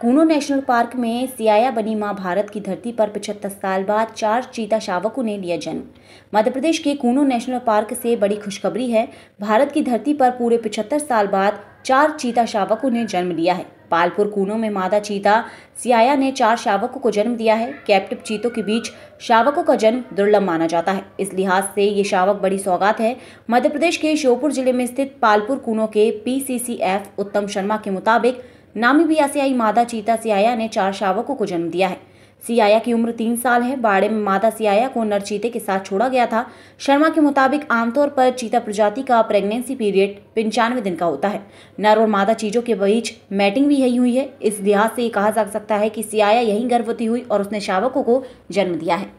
Kuno national park में सियाया बनी मां भारत की धरती पर पचहत्तर साल बाद चार चीता शावकों ने लिया जन्म मध्य प्रदेश के कूनो नेशनल पार्क से बड़ी खुशखबरी है भारत की धरती पर पूरे पचहत्तर साल बाद चार चीता शावकों ने जन्म लिया है पालपुर कूनों में मादा चीता सियाया ने चार शावकों को जन्म दिया है कैप्टिव चीतों के बीच शावकों का जन्म दुर्लभ माना जाता है इस लिहाज से ये शावक बड़ी सौगात है मध्य प्रदेश के श्योपुर जिले में स्थित पालपुर कूनों के पीसीसीएफ उत्तम शर्मा के मुताबिक नामीबिया से आई मादा चीता सियाया ने चार शावकों को जन्म दिया है सियाया की उम्र तीन साल है बाड़े में मादा सियाया को नर चीते के साथ छोड़ा गया था शर्मा के मुताबिक आमतौर पर चीता प्रजाति का प्रेगनेंसी पीरियड पंचानवे दिन का होता है नर और मादा चीजों के बीच मैटिंग भी यही हुई है इस लिहाज से कहा जा सकता है कि सियाया यही गर्भवती हुई और उसने शावकों को जन्म दिया है